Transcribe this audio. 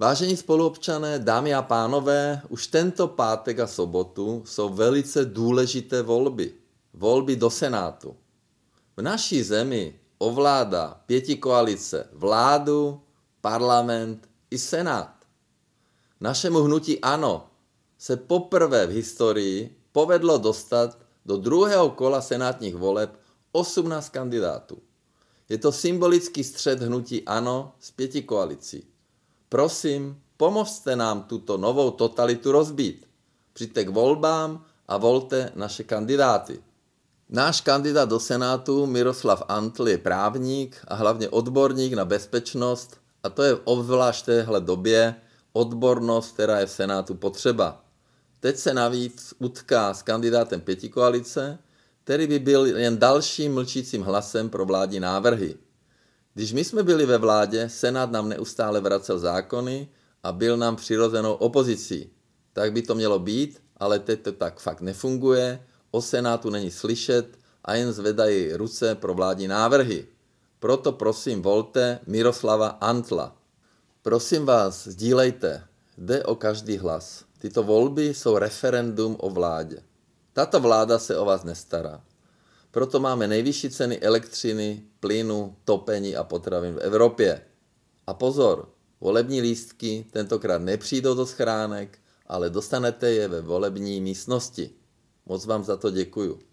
Vážení spoluobčané, dámy a pánové, už tento pátek a sobotu jsou velice důležité volby. Volby do Senátu. V naší zemi ovládá pěti koalice vládu, parlament i Senát. Našemu hnutí ANO se poprvé v historii povedlo dostat do druhého kola senátních voleb 18 kandidátů. Je to symbolický střed hnutí ANO s pěti koalicí. Prosím, pomozte nám tuto novou totalitu rozbít. Přijďte k volbám a volte naše kandidáty. Náš kandidát do Senátu Miroslav Antl je právník a hlavně odborník na bezpečnost a to je obzvlášť v téhle době odbornost, která je v Senátu potřeba. Teď se navíc utká s kandidátem pětikoalice, který by byl jen dalším mlčícím hlasem pro vládní návrhy. Když my jsme byli ve vládě, Senát nám neustále vracel zákony a byl nám přirozenou opozicí. Tak by to mělo být, ale teď to tak fakt nefunguje, o Senátu není slyšet a jen zvedají ruce pro vládní návrhy. Proto prosím volte Miroslava Antla. Prosím vás, sdílejte. Jde o každý hlas. Tyto volby jsou referendum o vládě. Tato vláda se o vás nestará. Proto máme nejvyšší ceny elektřiny, plynu, topení a potravin v Evropě. A pozor, volební lístky tentokrát nepřijdou do schránek, ale dostanete je ve volební místnosti. Moc vám za to děkuju.